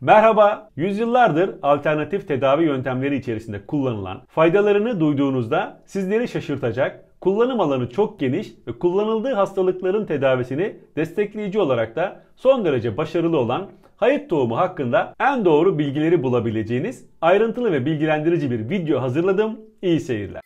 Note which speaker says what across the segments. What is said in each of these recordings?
Speaker 1: Merhaba. Yüzyıllardır alternatif tedavi yöntemleri içerisinde kullanılan faydalarını duyduğunuzda sizleri şaşırtacak, kullanım alanı çok geniş ve kullanıldığı hastalıkların tedavisini destekleyici olarak da son derece başarılı olan hayat tohumu hakkında en doğru bilgileri bulabileceğiniz ayrıntılı ve bilgilendirici bir video hazırladım. İyi seyirler.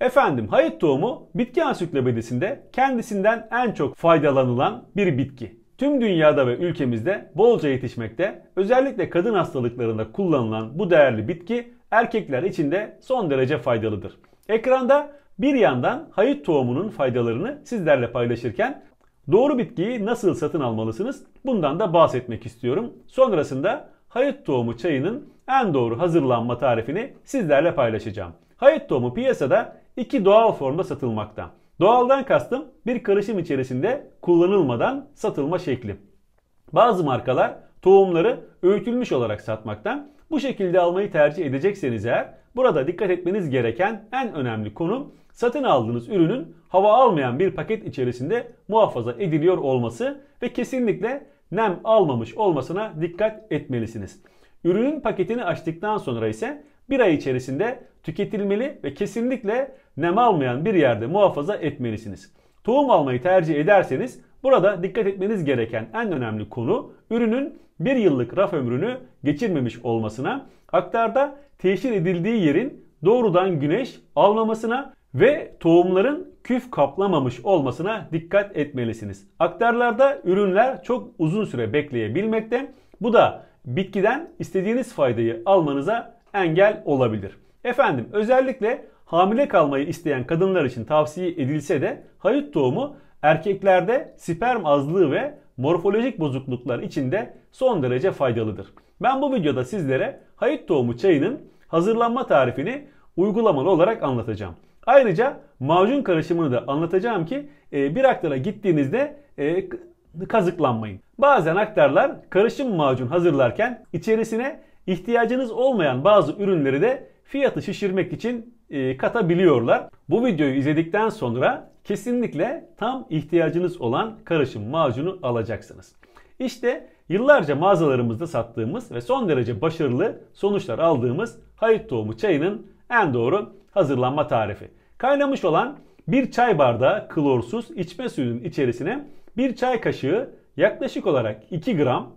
Speaker 1: Efendim hayat tohumu bitki ansiklopedisinde kendisinden en çok faydalanılan bir bitki. Tüm dünyada ve ülkemizde bolca yetişmekte, özellikle kadın hastalıklarında kullanılan bu değerli bitki erkekler için de son derece faydalıdır. Ekranda bir yandan hayat tohumunun faydalarını sizlerle paylaşırken doğru bitkiyi nasıl satın almalısınız bundan da bahsetmek istiyorum. Sonrasında hayat tohumu çayının en doğru hazırlanma tarifini sizlerle paylaşacağım. Hayat tohumu piyasada iki doğal formda satılmakta. Doğaldan kastım bir karışım içerisinde kullanılmadan satılma şekli. Bazı markalar tohumları öğütülmüş olarak satmaktan bu şekilde almayı tercih edecekseniz eğer burada dikkat etmeniz gereken en önemli konu satın aldığınız ürünün hava almayan bir paket içerisinde muhafaza ediliyor olması ve kesinlikle nem almamış olmasına dikkat etmelisiniz. Ürünün paketini açtıktan sonra ise bir ay içerisinde tüketilmeli ve kesinlikle nem almayan bir yerde muhafaza etmelisiniz. Tohum almayı tercih ederseniz burada dikkat etmeniz gereken en önemli konu ürünün bir yıllık raf ömrünü geçirmemiş olmasına, aktarda teşhir edildiği yerin doğrudan güneş almamasına ve tohumların küf kaplamamış olmasına dikkat etmelisiniz. Aktarlarda ürünler çok uzun süre bekleyebilmekte. Bu da bitkiden istediğiniz faydayı almanıza engel olabilir. Efendim özellikle hamile kalmayı isteyen kadınlar için tavsiye edilse de hayut doğumu erkeklerde sperm azlığı ve morfolojik bozukluklar için de son derece faydalıdır. Ben bu videoda sizlere hayut doğumu çayının hazırlanma tarifini uygulamalı olarak anlatacağım. Ayrıca macun karışımını da anlatacağım ki e, bir aktara gittiğinizde e, kazıklanmayın. Bazen aktarlar karışım macun hazırlarken içerisine ihtiyacınız olmayan bazı ürünleri de fiyatı şişirmek için e, katabiliyorlar. Bu videoyu izledikten sonra kesinlikle tam ihtiyacınız olan karışım macunu alacaksınız. İşte yıllarca mağazalarımızda sattığımız ve son derece başarılı sonuçlar aldığımız hayat tohumu çayının en doğru hazırlanma tarifi. Kaynamış olan bir çay bardağı klorsuz içme suyunun içerisine bir çay kaşığı yaklaşık olarak 2 gram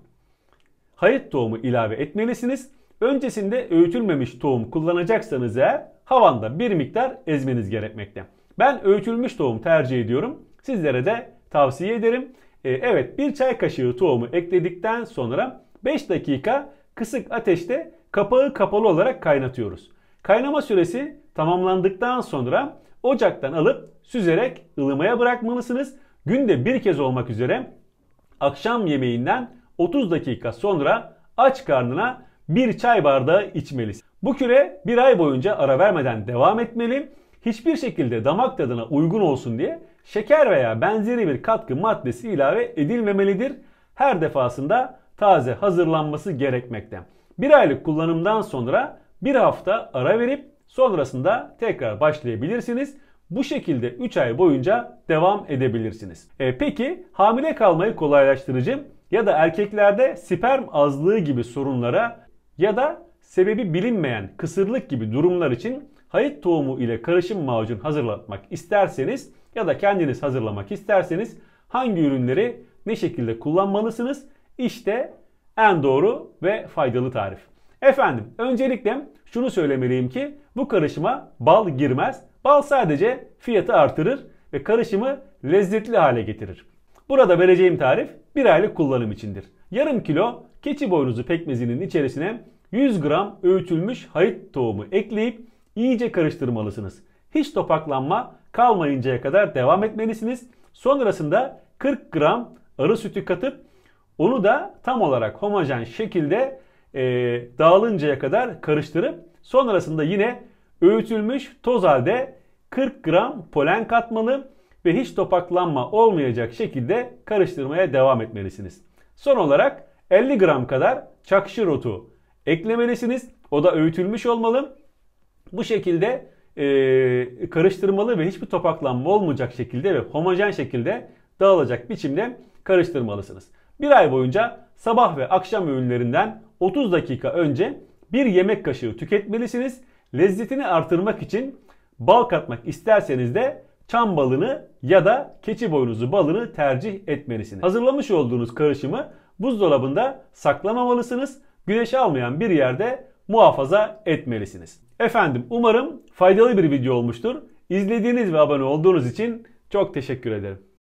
Speaker 1: hayat tohumu ilave etmelisiniz. Öncesinde öğütülmemiş tohum kullanacaksanız eğer havanda bir miktar ezmeniz gerekmekte. Ben öğütülmüş tohum tercih ediyorum. Sizlere de tavsiye ederim. Ee, evet bir çay kaşığı tohumu ekledikten sonra 5 dakika kısık ateşte kapağı kapalı olarak kaynatıyoruz. Kaynama süresi tamamlandıktan sonra ocaktan alıp süzerek ılımaya bırakmalısınız. Günde bir kez olmak üzere akşam yemeğinden 30 dakika sonra aç karnına bir çay bardağı içmelisin. Bu küre bir ay boyunca ara vermeden devam etmeli. Hiçbir şekilde damak tadına uygun olsun diye şeker veya benzeri bir katkı maddesi ilave edilmemelidir. Her defasında taze hazırlanması gerekmekte. Bir aylık kullanımdan sonra bir hafta ara verip sonrasında tekrar başlayabilirsiniz. Bu şekilde 3 ay boyunca devam edebilirsiniz. E peki hamile kalmayı kolaylaştırıcı ya da erkeklerde sperm azlığı gibi sorunlara ya da sebebi bilinmeyen kısırlık gibi durumlar için hayat tohumu ile karışım macun hazırlatmak isterseniz ya da kendiniz hazırlamak isterseniz hangi ürünleri ne şekilde kullanmalısınız? İşte en doğru ve faydalı tarif. Efendim öncelikle şunu söylemeliyim ki bu karışıma bal girmez. Bal sadece fiyatı artırır ve karışımı lezzetli hale getirir. Burada vereceğim tarif bir aylık kullanım içindir. Yarım kilo keçi boynuzu pekmezinin içerisine 100 gram öğütülmüş hayıt tohumu ekleyip iyice karıştırmalısınız. Hiç topaklanma kalmayıncaya kadar devam etmelisiniz. Sonrasında 40 gram arı sütü katıp onu da tam olarak homojen şekilde e, dağılıncaya kadar karıştırıp sonrasında yine öğütülmüş toz halde 40 gram polen katmalı ve hiç topaklanma olmayacak şekilde karıştırmaya devam etmelisiniz. Son olarak 50 gram kadar çakşır otu eklemelisiniz. O da öğütülmüş olmalı. Bu şekilde e, karıştırmalı ve hiçbir topaklanma olmayacak şekilde ve homojen şekilde dağılacak biçimde karıştırmalısınız. Bir ay boyunca sabah ve akşam öğünlerinden 30 dakika önce bir yemek kaşığı tüketmelisiniz. Lezzetini artırmak için bal katmak isterseniz de çam balını ya da keçi boynuzu balını tercih etmelisiniz. Hazırlamış olduğunuz karışımı buzdolabında saklamamalısınız. Güneş almayan bir yerde muhafaza etmelisiniz. Efendim umarım faydalı bir video olmuştur. İzlediğiniz ve abone olduğunuz için çok teşekkür ederim.